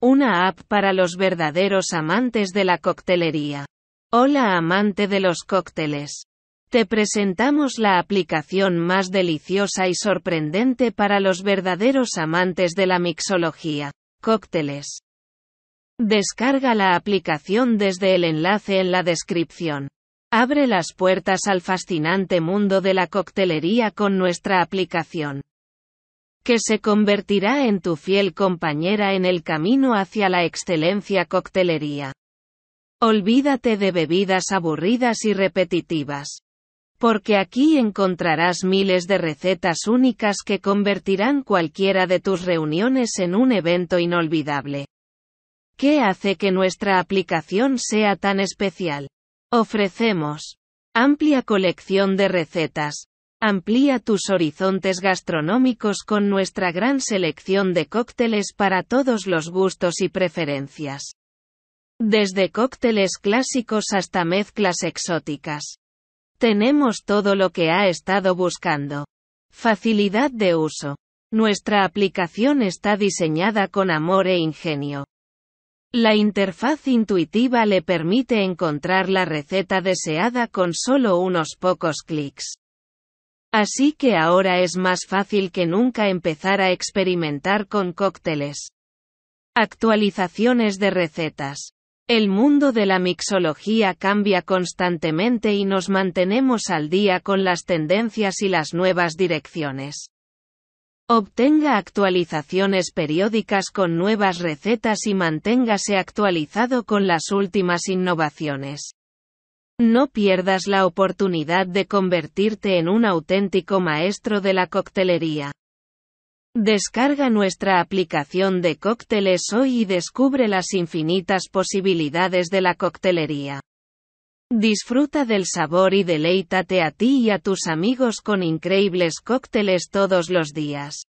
Una app para los verdaderos amantes de la coctelería. Hola amante de los cócteles. Te presentamos la aplicación más deliciosa y sorprendente para los verdaderos amantes de la mixología. Cócteles. Descarga la aplicación desde el enlace en la descripción. Abre las puertas al fascinante mundo de la coctelería con nuestra aplicación que se convertirá en tu fiel compañera en el camino hacia la excelencia coctelería. Olvídate de bebidas aburridas y repetitivas. Porque aquí encontrarás miles de recetas únicas que convertirán cualquiera de tus reuniones en un evento inolvidable. ¿Qué hace que nuestra aplicación sea tan especial? Ofrecemos amplia colección de recetas, Amplía tus horizontes gastronómicos con nuestra gran selección de cócteles para todos los gustos y preferencias. Desde cócteles clásicos hasta mezclas exóticas. Tenemos todo lo que ha estado buscando. Facilidad de uso. Nuestra aplicación está diseñada con amor e ingenio. La interfaz intuitiva le permite encontrar la receta deseada con solo unos pocos clics. Así que ahora es más fácil que nunca empezar a experimentar con cócteles. Actualizaciones de recetas. El mundo de la mixología cambia constantemente y nos mantenemos al día con las tendencias y las nuevas direcciones. Obtenga actualizaciones periódicas con nuevas recetas y manténgase actualizado con las últimas innovaciones. No pierdas la oportunidad de convertirte en un auténtico maestro de la coctelería. Descarga nuestra aplicación de cócteles hoy y descubre las infinitas posibilidades de la coctelería. Disfruta del sabor y deleítate a ti y a tus amigos con increíbles cócteles todos los días.